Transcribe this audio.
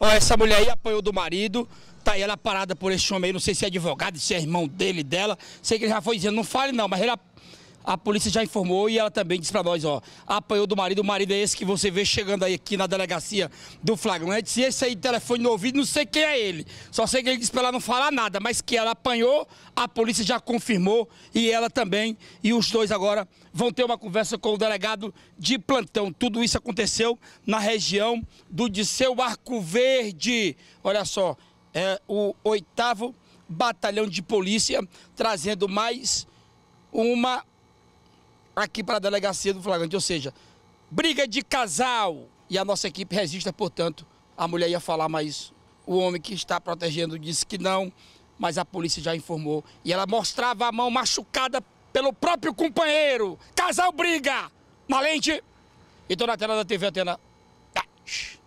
Ó, essa mulher aí apanhou do marido, tá aí ela parada por esse homem aí, não sei se é advogado, se é irmão dele, dela. Sei que ele já foi dizendo, não fale não, mas ele a polícia já informou e ela também disse para nós, ó, apanhou do marido, o marido é esse que você vê chegando aí aqui na delegacia do flagrante. Se esse aí telefone no ouvido, não sei quem é ele. Só sei que ele disse para ela não falar nada, mas que ela apanhou, a polícia já confirmou e ela também. E os dois agora vão ter uma conversa com o delegado de plantão. Tudo isso aconteceu na região do Disseu Arco Verde. Olha só, é o oitavo batalhão de polícia trazendo mais uma aqui para a delegacia do flagrante. Ou seja, briga de casal. E a nossa equipe resiste, portanto, a mulher ia falar, mas o homem que está protegendo disse que não, mas a polícia já informou. E ela mostrava a mão machucada pelo próprio companheiro. Casal briga! malente, então E na tela da TV Atena. Ah.